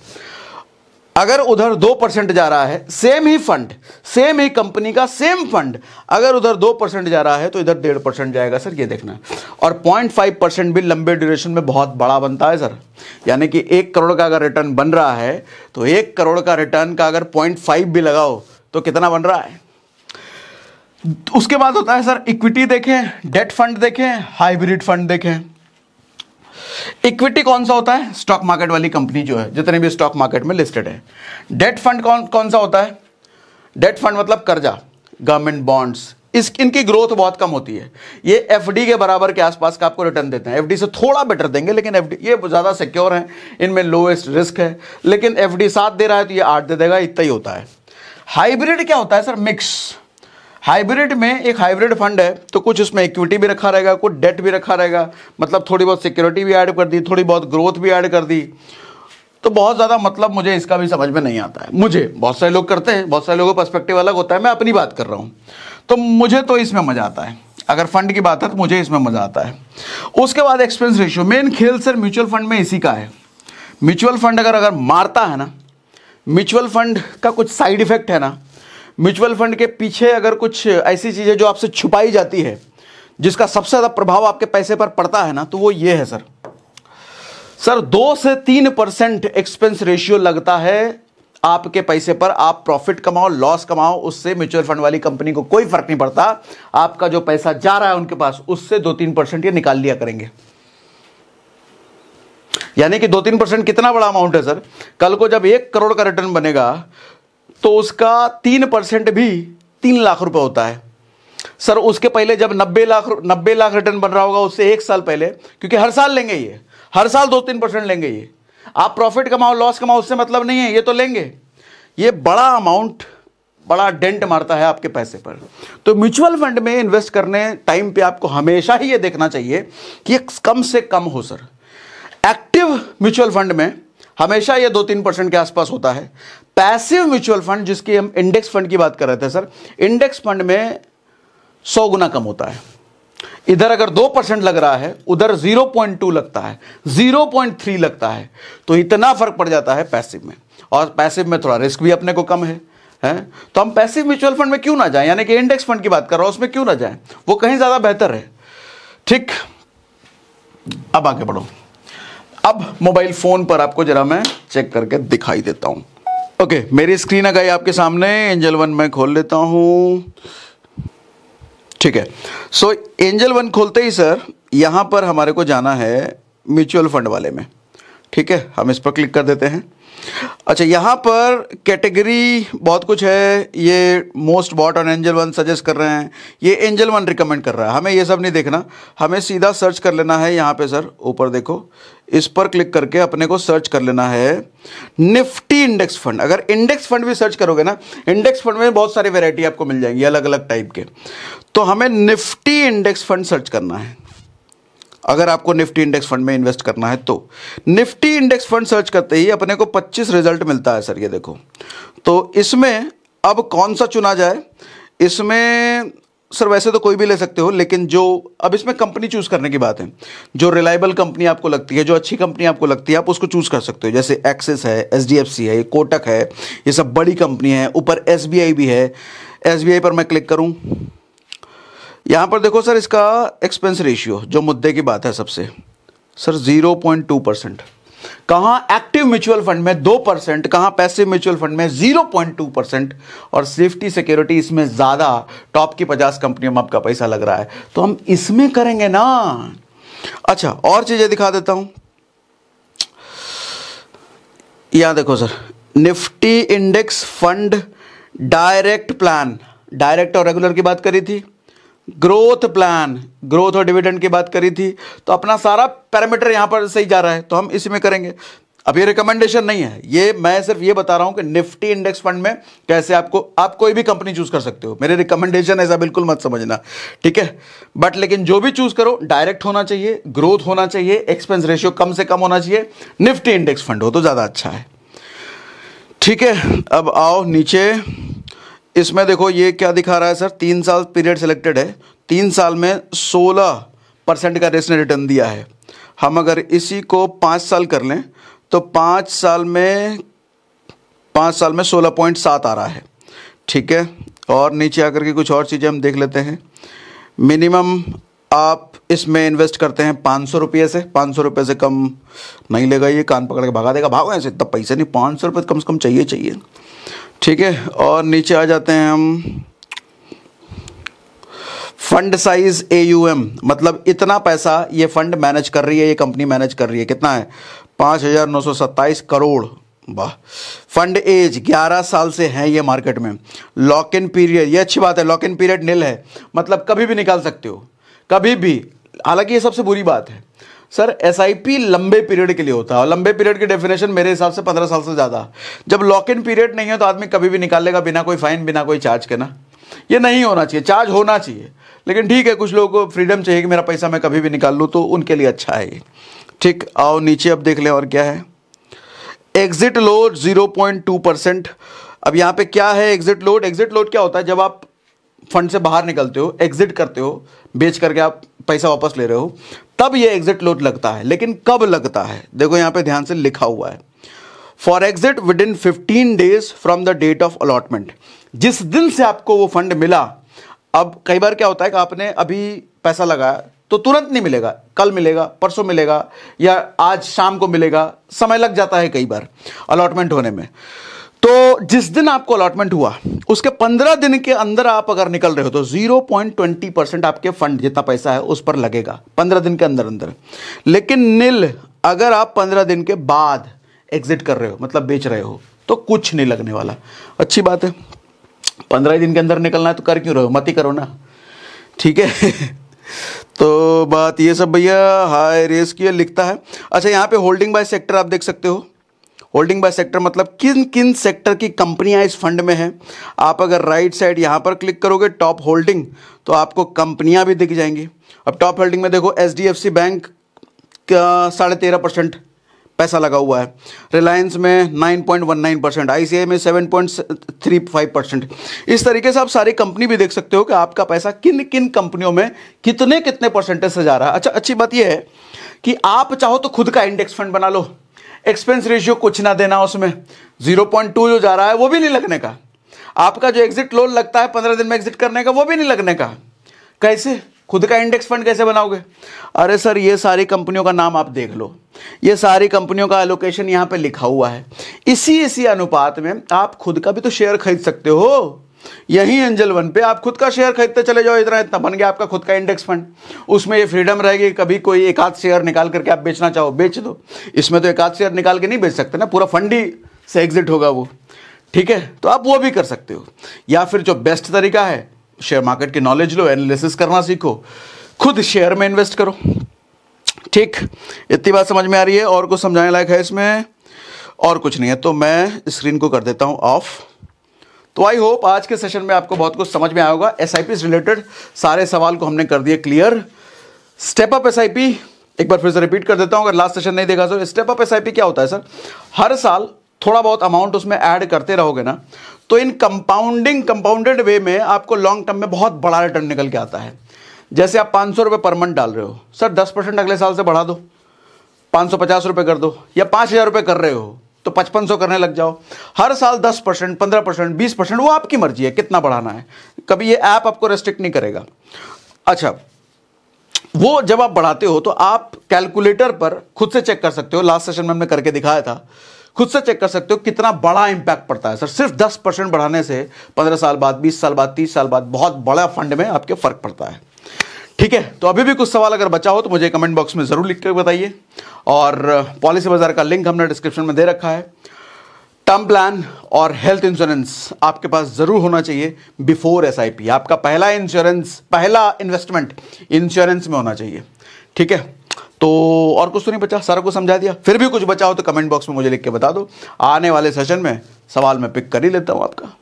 अगर उधर दो परसेंट जा रहा है सेम ही फंड सेम ही कंपनी का सेम फंड अगर उधर दो परसेंट जा रहा है तो इधर डेढ़ परसेंट जाएगा सर ये देखना और पॉइंट फाइव परसेंट भी लंबे ड्यूरेशन में बहुत बड़ा बनता है सर यानी कि एक करोड़ का अगर रिटर्न बन रहा है तो एक करोड़ का रिटर्न का अगर पॉइंट फाइव भी लगाओ तो कितना बन रहा है उसके बाद होता है सर इक्विटी देखें डेट फंड देखें हाइब्रिड फंड देखें इक्विटी कौन सा होता है स्टॉक मार्केट वाली कंपनी जो है जितने भी स्टॉक मार्केट में लिस्टेड है डेट फंड कौन कौन सा होता है डेट फंड मतलब कर्जा गवर्नमेंट बॉन्ड्स इस इनकी ग्रोथ बहुत कम होती है ये एफडी के बराबर के आसपास का आपको रिटर्न देते हैं एफडी से थोड़ा बेटर देंगे लेकिन एफडी ये ज़्यादा सिक्योर है इनमें लोएस्ट रिस्क है लेकिन एफडी सात दे रहा है तो ये आठ दे देगा इतना ही होता है हाइब्रिड क्या होता है सर मिक्स हाइब्रिड में एक हाइब्रिड फंड है तो कुछ उसमें इक्विटी भी रखा रहेगा कुछ डेट भी रखा रहेगा मतलब थोड़ी बहुत सिक्योरिटी भी ऐड कर दी थोड़ी बहुत ग्रोथ भी ऐड कर दी तो बहुत ज़्यादा मतलब मुझे इसका भी समझ में नहीं आता है मुझे बहुत सारे लोग करते हैं बहुत सारे लोगों का परस्पेक्टिव अलग होता है मैं अपनी बात कर रहा हूँ तो मुझे तो इसमें मज़ा आता है अगर फंड की बात है तो मुझे इसमें मज़ा आता है उसके बाद एक्सपेंस रेशियो मेन खेल सर म्यूचुअल फंड में इसी का है म्यूचुअल फंड अगर अगर मारता है ना म्यूचुअल फंड का कुछ साइड इफेक्ट है ना म्यूचुअल फंड के पीछे अगर कुछ ऐसी चीज़ें जो आपसे छुपाई जाती है जिसका सबसे ज़्यादा प्रभाव आपके पैसे पर पड़ता है ना तो वो ये है सर सर दो से तीन परसेंट एक्सपेंस रेशियो लगता है आपके पैसे पर आप प्रॉफिट कमाओ लॉस कमाओ उससे म्यूचुअल फंड वाली कंपनी को कोई फर्क नहीं पड़ता आपका जो पैसा जा रहा है उनके पास उससे दो तीन परसेंट ये निकाल लिया करेंगे यानी कि दो तीन परसेंट कितना बड़ा अमाउंट है सर कल को जब एक करोड़ का रिटर्न बनेगा तो उसका तीन परसेंट भी तीन लाख रुपए होता है सर उसके पहले जब नब्बे लाख नब्बे लाख रिटर्न बन रहा होगा उससे एक साल पहले क्योंकि हर साल लेंगे ये हर साल दो तीन परसेंट लेंगे ये आप प्रॉफिट कमाओ लॉस कमाओ उससे मतलब नहीं है ये तो लेंगे ये बड़ा अमाउंट बड़ा डेंट मारता है आपके पैसे पर तो म्यूचुअल फंड में इन्वेस्ट करने टाइम पे आपको हमेशा ही ये देखना चाहिए कि कम से कम हो सर एक्टिव म्यूचुअल फंड में हमेशा ये दो तीन परसेंट के आसपास होता है पैसिव म्यूचुअल फंड जिसकी हम इंडेक्स फंड की बात कर रहे थे सर इंडेक्स फंड में सौ गुना कम होता है इधर अगर दो परसेंट लग रहा है उधर जीरो पॉइंट टू लगता है जीरो पॉइंट थ्री लगता है तो इतना फर्क पड़ जाता है पैसिव में और पैसिव में थोड़ा रिस्क भी अपने को कम है हैं तो हम पैसिव म्यूचुअल फंड में क्यों ना जाएं यानी कि इंडेक्स फंड की बात कर रहा हूं उसमें क्यों ना जाएं वो कहीं ज़्यादा बेहतर है ठीक अब आगे बढ़ो अब मोबाइल फ़ोन पर आपको ज़रा मैं चेक करके दिखाई देता हूं ओके मेरी स्क्रीन आ गई आपके सामने एंजल वन में खोल लेता हूं ठीक है सो एंजल वन खोलते ही सर यहां पर हमारे को जाना है म्यूचुअल फंड वाले में ठीक है हम इस पर क्लिक कर देते हैं अच्छा यहां पर कैटेगरी बहुत कुछ है ये most bought on Angel One suggest कर रहे हैं ये एंजल वन रिकमेंड कर रहा है हमें ये सब नहीं देखना हमें सीधा सर्च कर लेना है यहां पे सर ऊपर देखो इस पर क्लिक करके अपने को सर्च कर लेना है निफ्टी इंडेक्स फंड अगर इंडेक्स फंड भी सर्च करोगे ना इंडेक्स फंड में बहुत सारी वैरायटी आपको मिल जाएंगी अलग अलग टाइप के तो हमें निफ्टी इंडेक्स फंड सर्च करना है अगर आपको निफ्टी इंडेक्स फंड में इन्वेस्ट करना है तो निफ्टी इंडेक्स फंड सर्च करते ही अपने को 25 रिजल्ट मिलता है सर ये देखो तो इसमें अब कौन सा चुना जाए इसमें सर वैसे तो कोई भी ले सकते हो लेकिन जो अब इसमें कंपनी चूज़ करने की बात है जो रिलायबल कंपनी आपको लगती है जो अच्छी कंपनी आपको लगती है आप उसको चूज़ कर सकते हो जैसे एक्सिस है एच है कोटक है ये सब बड़ी कंपनी है ऊपर एस भी है एस पर मैं क्लिक करूँ यहाँ पर देखो सर इसका एक्सपेंस रेशियो जो मुद्दे की बात है सबसे sir zero point two percent कहां एक्टिव म्यूचुअल फंड में दो परसेंट कहां पैसिव म्यूचुअल फंड में जीरो पॉइंट टू परसेंट और सेफ्टी सिक्योरिटी इसमें ज़्यादा टॉप की पचास कंपनियों में आपका पैसा लग रहा है तो हम इसमें करेंगे ना अच्छा और चीज़ें दिखा देता हूं यहां देखो sir Nifty index fund direct plan direct और रेगुलर की बात करी थी ग्रोथ प्लान ग्रोथ और डिविडेंड की बात करी थी तो अपना सारा पैरामीटर यहां पर सही जा रहा है तो हम इसी में करेंगे अब ये रिकमेंडेशन नहीं है ये मैं सिर्फ ये बता रहा हूं कि निफ्टी इंडेक्स फंड में कैसे आपको आप कोई भी कंपनी चूज कर सकते हो मेरे रिकमेंडेशन ऐसा बिल्कुल मत समझना ठीक है बट लेकिन जो भी चूज करो डायरेक्ट होना चाहिए ग्रोथ होना चाहिए एक्सपेंस रेशियो कम से कम होना चाहिए निफ्टी इंडेक्स फंड हो तो ज़्यादा अच्छा है ठीक है अब आओ नीचे इसमें देखो ये क्या दिखा रहा है सर तीन साल पीरियड सिलेक्टेड है तीन साल में सोलह परसेंट का रेस ने रिटर्न दिया है हम अगर इसी को पाँच साल कर लें तो पाँच साल में पाँच साल में सोलह पॉइंट सात आ रहा है ठीक है और नीचे आकर के कुछ और चीज़ें हम देख लेते हैं मिनिमम आप इसमें इन्वेस्ट करते हैं पाँच सौ रुपये से पाँच सौ रुपये से कम नहीं लेगा ये कान पकड़ के भगा देगा भागो ऐसे इतना पैसे नहीं पाँच सौ रुपये तो कम से कम चाहिए चाहिए ठीक है और नीचे आ जाते हैं हम fund size A U M मतलब इतना पैसा ये फंड मैनेज कर रही है ये कंपनी मैनेज कर रही है कितना है पाँच हज़ार नौ सौ सत्ताईस करोड़ वाह फंड एज 11 साल से है ये मार्केट में लॉक इन पीरियड ये अच्छी बात है लॉक इन पीरियड नील है मतलब कभी भी निकाल सकते हो कभी भी हालांकि ये सबसे बुरी बात है सर एस लंबे पीरियड के लिए होता है और लंबे पीरियड की डेफिनेशन मेरे हिसाब से पंद्रह साल से ज़्यादा जब लॉक इन पीरियड नहीं है तो आदमी कभी भी निकाल लेगा बिना कोई फाइन बिना कोई चार्ज के ना ये नहीं होना चाहिए चार्ज होना चाहिए लेकिन ठीक है कुछ लोगों को फ्रीडम चाहिए कि मेरा पैसा मैं कभी भी निकाल लूँ तो उनके लिए अच्छा है ये ठीक आओ नीचे अब देख लें और क्या है exit load zero point two percent अब यहाँ पे क्या है एग्जिट लोड एग्जिट लोड क्या होता है जब आप फंड से बाहर निकलते हो एग्जिट करते हो बेच करके आप पैसा वापस ले रहे हो तब ये एग्जिट लोड लगता है लेकिन कब लगता है देखो यहाँ पे ध्यान से लिखा हुआ है for exit within fifteen days from the date of allotment जिस दिन से आपको वो फंड मिला अब कई बार क्या होता है कि आपने अभी पैसा लगाया तो तुरंत नहीं मिलेगा कल मिलेगा परसों मिलेगा या आज शाम को मिलेगा समय लग जाता है कई बार अलॉटमेंट होने में तो जिस दिन आपको अलॉटमेंट हुआ उसके पंद्रह दिन के अंदर आप अगर निकल रहे हो तो जीरो पॉइंट ट्वेंटी परसेंट आपके फंड जितना पैसा है उस पर लगेगा पंद्रह दिन के अंदर अंदर लेकिन नील अगर आप पंद्रह दिन के बाद एग्जिट कर रहे हो मतलब बेच रहे हो तो कुछ नहीं लगने वाला अच्छी बात है पंद्रह दिन के अंदर निकलना है तो कर क्यों रहे हो मत ही करो ना ठीक है तो बात ये सब भैया हाई रेस की लिखता है अच्छा यहाँ पे होल्डिंग बाय सेक्टर आप देख सकते हो होल्डिंग बाय सेक्टर मतलब किन किन सेक्टर की कंपनियां इस फंड में हैं आप अगर राइट साइड यहाँ पर क्लिक करोगे टॉप होल्डिंग तो आपको कंपनियां भी दिख जाएंगी अब टॉप होल्डिंग में देखो एच बैंक का साढ़े तेरह परसेंट पैसा लगा हुआ है रिलायंस में 9.19 परसेंट आई में 7.35 परसेंट इस तरीके से आप सारी कंपनी भी देख सकते हो कि आपका पैसा किन किन कंपनियों में कितने कितने परसेंटेज से जा रहा है अच्छा अच्छी बात यह है कि आप चाहो तो खुद का इंडेक्स फंड बना लो एक्सपेंस रेशियो कुछ ना देना उसमें जीरो पॉइंट टू जो जा रहा है वो भी नहीं लगने का आपका जो एग्जिट लोन लगता है पंद्रह दिन में एग्जिट करने का वो भी नहीं लगने का कैसे खुद का इंडेक्स फंड कैसे बनाओगे अरे सर ये सारी कंपनियों का नाम आप देख लो ये सारी कंपनियों का एलोकेशन यहां पे लिखा हुआ है इसी इसी अनुपात में आप खुद का भी तो शेयर खरीद सकते हो यही एंजल वन पे आप खुद का शेयर खरीदते चले जाओ इतना इतना बन गया आपका खुद का इंडेक्स फंड उसमें ये फ्रीडम रहेगी कभी कोई एक आध शेयर निकाल करके आप बेचना चाहो बेच दो इसमें तो एक आध शेयर निकाल के नहीं बेच सकते ना पूरा फंड ही से एग्जिट होगा वो ठीक है तो आप वो भी कर सकते हो या फिर जो बेस्ट तरीका है शेयर मार्केट की नॉलेज लो एनालिसिस करना सीखो खुद शेयर में इन्वेस्ट करो ठीक इतनी बात समझ में आ रही है और कुछ समझाने लायक है इसमें और कुछ नहीं है तो मैं स्क्रीन को कर देता हूँ ऑफ़ तो आई होप आज के सेशन में आपको बहुत कुछ समझ में आया होगा एस रिलेटेड सारे सवाल को हमने कर दिए क्लियर स्टेप अप एस एक बार फिर से रिपीट कर देता हूँ अगर लास्ट सेशन नहीं देखा तो स्टेप अप एस क्या होता है सर हर साल थोड़ा बहुत अमाउंट उसमें ऐड करते रहोगे ना तो इन कंपाउंडिंग कंपाउंडेड वे में आपको लॉन्ग टर्म में बहुत बड़ा रिटर्न निकल के आता है जैसे आप पाँच सौ पर मंथ डाल रहे हो सर दस परसेंट अगले साल से बढ़ा दो पाँच सौ पचास रुपये कर दो या पाँच हज़ार रुपये कर रहे हो तो 5500 करने लग जाओ हर साल 10 परसेंट पंद्रह परसेंट बीस परसेंट वो आपकी मर्जी है कितना बढ़ाना है कभी ये ऐप आपको रेस्ट्रिक्ट नहीं करेगा अच्छा वो जब आप बढ़ाते हो तो आप कैलकुलेटर पर खुद से चेक कर सकते हो लास्ट सेशन में हमने करके दिखाया था खुद से चेक कर सकते हो कितना बड़ा इंपैक्ट पड़ता है सर सिर्फ 10 परसेंट बढ़ाने से 15 साल बाद 20 साल बाद 30 साल बाद बहुत बड़ा फंड में आपके फर्क पड़ता है ठीक है तो अभी भी कुछ सवाल अगर बचा हो तो मुझे कमेंट बॉक्स में ज़रूर लिख बताइए और पॉलिसी uh, बाजार का लिंक हमने डिस्क्रिप्शन में दे रखा है टर्म प्लान और हेल्थ इंश्योरेंस आपके पास ज़रूर होना चाहिए बिफोर एस आपका पहला इंश्योरेंस पहला इन्वेस्टमेंट इंश्योरेंस में होना चाहिए ठीक है तो और कुछ तो नहीं बचा सारा कुछ समझा दिया फिर भी कुछ बचा हो तो कमेंट बॉक्स में मुझे लिख के बता दो आने वाले सेशन में सवाल मैं पिक कर ही लेता हूँ आपका